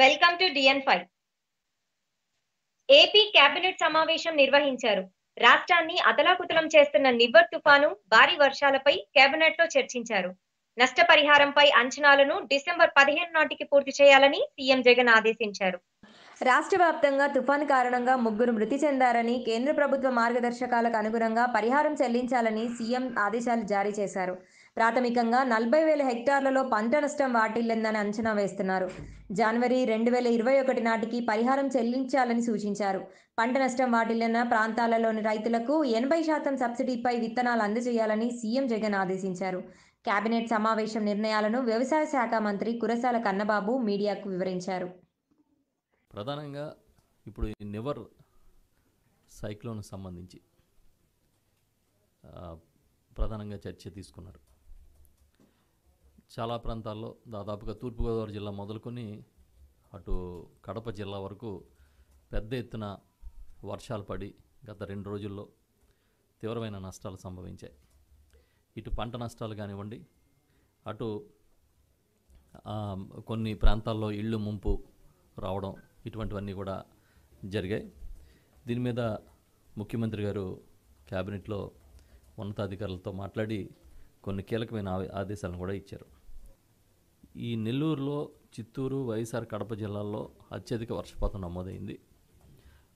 welcome to DN five AP cabinet సమావేశం నిర్వహించారు రాష్ట్రాన్ని అతలాకుతలం చేస్తున్న నివర్ తుఫాను భారీ వర్షాలపై కేబినెట్ లో చర్చించారు నష్టపరిహారంపై అంచనాలను డిసెంబర్ పదిహేను నాటికి పూర్తి చేయాలని సీఎం జగన్ ఆదేశించారు రాష్ట్ర వ్యాప్తంగా తుఫాను కారణంగా ముగ్గురు మృతి చెందారని కేంద్ర ప్రభుత్వ మార్గదర్శకాలకు అనుగుణంగా పరిహారం చెల్లించాలని సీఎం ఆదేశాలు జారీ చేశారు ప్రాథమికంగా నలభై వేల హెక్టార్లలో పంట నష్టం వాటిల్లిందని అంచనా వేస్తున్నారు జనవరి రెండు వేల ఇరవై ఒకటి నాటికి పరిహారం చెల్లించాలని సూచించారు పంట నష్టం వాటిల్లిన ప్రాంతాలలోని రైతులకు ఎనభై శాతం సబ్సిడీపై విత్తనాలు అందజేయాలని సీఎం జగన్ ఆదేశించారు కేబినెట్ సమావేశం నిర్ణయాలను వ్యవసాయ శాఖ మంత్రి కురసాల కన్నబాబు మీడియాకు వివరించారు ప్రధానంగా ఇప్పుడు నివర్ సైక్లోన్ సంబంధించి ప్రధానంగా చర్చ తీసుకున్నారు చాలా ప్రాంతాల్లో దాదాపుగా తూర్పుగోదావరి జిల్లా మొదలుకొని అటు కడప జిల్లా వరకు పెద్ద ఎత్తున వర్షాలు పడి గత రెండు రోజుల్లో తీవ్రమైన నష్టాలు సంభవించాయి ఇటు పంట నష్టాలు కానివ్వండి అటు కొన్ని ప్రాంతాల్లో ఇళ్ళు ముంపు రావడం ఇటువంటివన్నీ కూడా జరిగాయి దీని మీద ముఖ్యమంత్రి గారు క్యాబినెట్లో ఉన్నతాధికారులతో మాట్లాడి కొన్ని కీలకమైన ఆదేశాలను కూడా ఇచ్చారు ఈ నెల్లూరులో చిత్తూరు వైఎస్ఆర్ కడప జిల్లాల్లో అత్యధిక వర్షపాతం నమోదైంది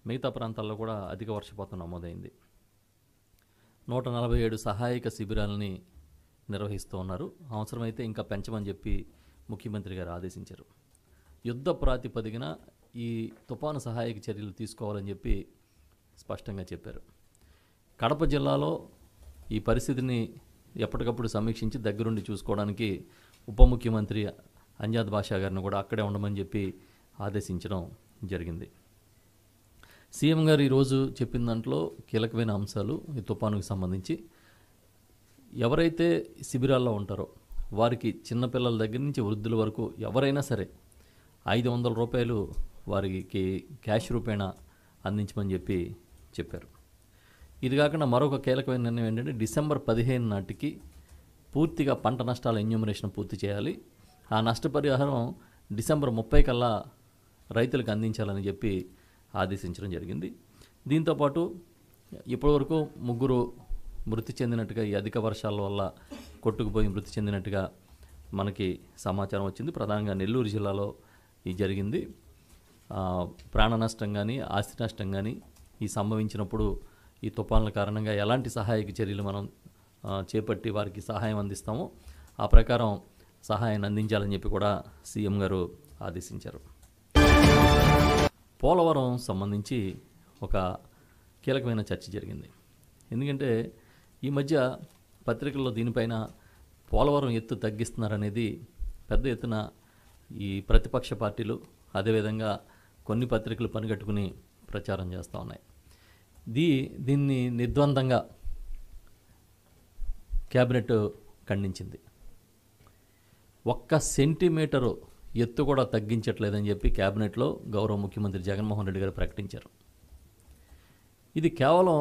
మిగతా ప్రాంతాల్లో కూడా అధిక వర్షపాతం నమోదైంది నూట నలభై ఏడు సహాయక శిబిరాలని నిర్వహిస్తూ ఉన్నారు అవసరమైతే ఇంకా పెంచమని చెప్పి ముఖ్యమంత్రి గారు ఆదేశించారు యుద్ధ ప్రాతిపదికన ఈ తుఫాను సహాయక చర్యలు తీసుకోవాలని చెప్పి స్పష్టంగా చెప్పారు కడప జిల్లాలో ఈ పరిస్థితిని ఎప్పటికప్పుడు సమీక్షించి దగ్గరుండి చూసుకోవడానికి ఉప ముఖ్యమంత్రి అంజాద్ బాషా గారిని కూడా అక్కడే ఉండమని చెప్పి ఆదేశించడం జరిగింది సీఎం గారు ఈరోజు చెప్పిన దాంట్లో కీలకమైన అంశాలు ఈ తుఫానుకు సంబంధించి ఎవరైతే శిబిరాల్లో ఉంటారో వారికి చిన్నపిల్లల దగ్గర నుంచి వృద్ధుల వరకు ఎవరైనా సరే ఐదు వందల రూపాయలు వారికి క్యాష్ రూపేణ అందించమని చెప్పి చెప్పారు ఇది కాకుండా మరొక కీలకమైన నిర్ణయం ఏంటంటే డిసెంబర్ పదిహేను నాటికి పూర్తిగా పంట నష్టాల ఎన్యూమరేషన్ పూర్తి చేయాలి ఆ నష్టపరిహారం డిసెంబర్ ముప్పై కల్లా రైతులకు అందించాలని చెప్పి ఆదేశించడం జరిగింది దీంతోపాటు ఇప్పటివరకు ముగ్గురు మృతి చెందినట్టుగా ఈ అధిక వర్షాల వల్ల కొట్టుకుపోయి మృతి చెందినట్టుగా మనకి సమాచారం వచ్చింది ప్రధానంగా నెల్లూరు జిల్లాలో ఇది జరిగింది ప్రాణ నష్టం కానీ ఆస్తి నష్టం కానీ ఈ సంభవించినప్పుడు ఈ తుఫాన్ల కారణంగా ఎలాంటి సహాయక చర్యలు మనం చేపట్టి వారికి సహాయం అందిస్తాము ఆ ప్రకారం సహాయాన్ని అందించాలని చెప్పి కూడా సీఎం గారు ఆదేశించారు పోలవరం సంబంధించి ఒక కీలకమైన చర్చ జరిగింది ఎందుకంటే ఈ మధ్య పత్రికల్లో దీనిపైన పోలవరం ఎత్తు తగ్గిస్తున్నారనేది పెద్ద ఎత్తున ఈ ప్రతిపక్ష పార్టీలు అదేవిధంగా కొన్ని పత్రికలు పనిగట్టుకుని ప్రచారం చేస్తూ ఉన్నాయి దీ దీన్ని నిర్ద్వందంగా క్యాబినెట్ ఖండించింది ఒక్క సెంటీమీటరు ఎత్తు కూడా తగ్గించట్లేదని చెప్పి క్యాబినెట్లో గౌరవ ముఖ్యమంత్రి జగన్మోహన్ రెడ్డి గారు ప్రకటించారు ఇది కేవలం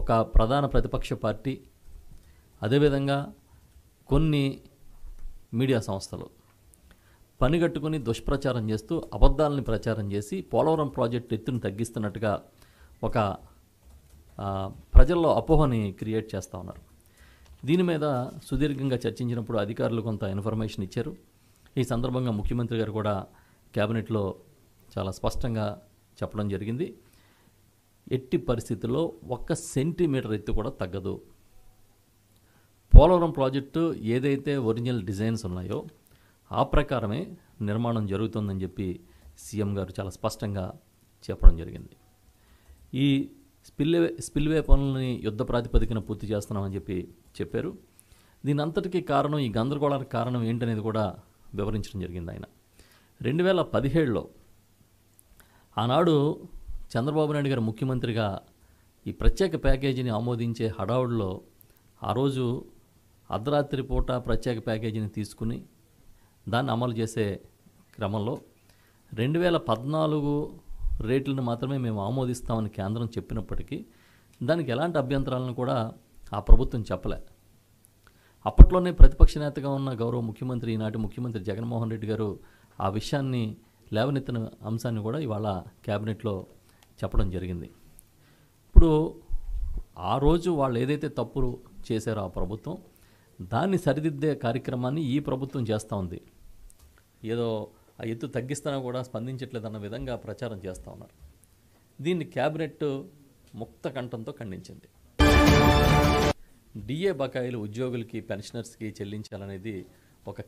ఒక ప్రధాన ప్రతిపక్ష పార్టీ అదేవిధంగా కొన్ని మీడియా సంస్థలు పనిగట్టుకుని దుష్ప్రచారం చేస్తూ అబద్ధాలని ప్రచారం చేసి పోలవరం ప్రాజెక్టు ఎత్తును తగ్గిస్తున్నట్టుగా ఒక ప్రజల్లో అపోహని క్రియేట్ చేస్తూ ఉన్నారు దీని మీద సుదీర్ఘంగా చర్చించినప్పుడు అధికారులు కొంత ఇన్ఫర్మేషన్ ఇచ్చారు ఈ సందర్భంగా ముఖ్యమంత్రి గారు కూడా కేబినెట్లో చాలా స్పష్టంగా చెప్పడం జరిగింది ఎట్టి పరిస్థితుల్లో ఒక్క సెంటీమీటర్ ఎత్తు కూడా తగ్గదు పోలవరం ప్రాజెక్టు ఏదైతే ఒరిజినల్ డిజైన్స్ ఉన్నాయో ఆ ప్రకారమే నిర్మాణం జరుగుతుందని చెప్పి సీఎం గారు చాలా స్పష్టంగా చెప్పడం జరిగింది ఈ స్పిల్వే స్పిల్వే పనులని యుద్ధ ప్రాతిపదికన పూర్తి చేస్తున్నామని చెప్పి చెప్పారు దీని అంతటికీ కారణం ఈ గందరగోళానికి కారణం ఏంటనేది కూడా వివరించడం జరిగింది ఆయన రెండు వేల పదిహేడులో ఆనాడు చంద్రబాబు నాయుడు గారు ముఖ్యమంత్రిగా ఈ ప్రత్యేక ప్యాకేజీని ఆమోదించే హడావుడిలో ఆ రోజు అర్ధరాత్రి పూట ప్రత్యేక ప్యాకేజీని తీసుకుని దాన్ని అమలు చేసే క్రమంలో రెండు వేల పద్నాలుగు రేట్లను మాత్రమే మేము ఆమోదిస్తామని కేంద్రం చెప్పినప్పటికీ దానికి ఎలాంటి అభ్యంతరాలను కూడా ఆ ప్రభుత్వం చెప్పలే అప్పట్లోనే ప్రతిపక్ష నేతగా ఉన్న గౌరవ ముఖ్యమంత్రి ఈనాటి ముఖ్యమంత్రి జగన్మోహన్ రెడ్డి గారు ఆ విషయాన్ని లేవనెత్తిన అంశాన్ని కూడా ఇవాళ క్యాబినెట్లో చెప్పడం జరిగింది ఇప్పుడు ఆ రోజు వాళ్ళు ఏదైతే తప్పులు చేశారో ఆ ప్రభుత్వం దాన్ని సరిదిద్దే కార్యక్రమాన్ని ఈ ప్రభుత్వం చేస్తూ ఉంది ఏదో ఆ ఎత్తు తగ్గిస్తున్నా కూడా స్పందించట్లేదన్న విధంగా ప్రచారం చేస్తూ ఉన్నారు దీన్ని క్యాబినెట్ ముక్త కంఠంతో ఖండించింది డిఏ బకాయిలు ఉద్యోగులకి పెన్షనర్స్కి చెల్లించాలనేది ఒక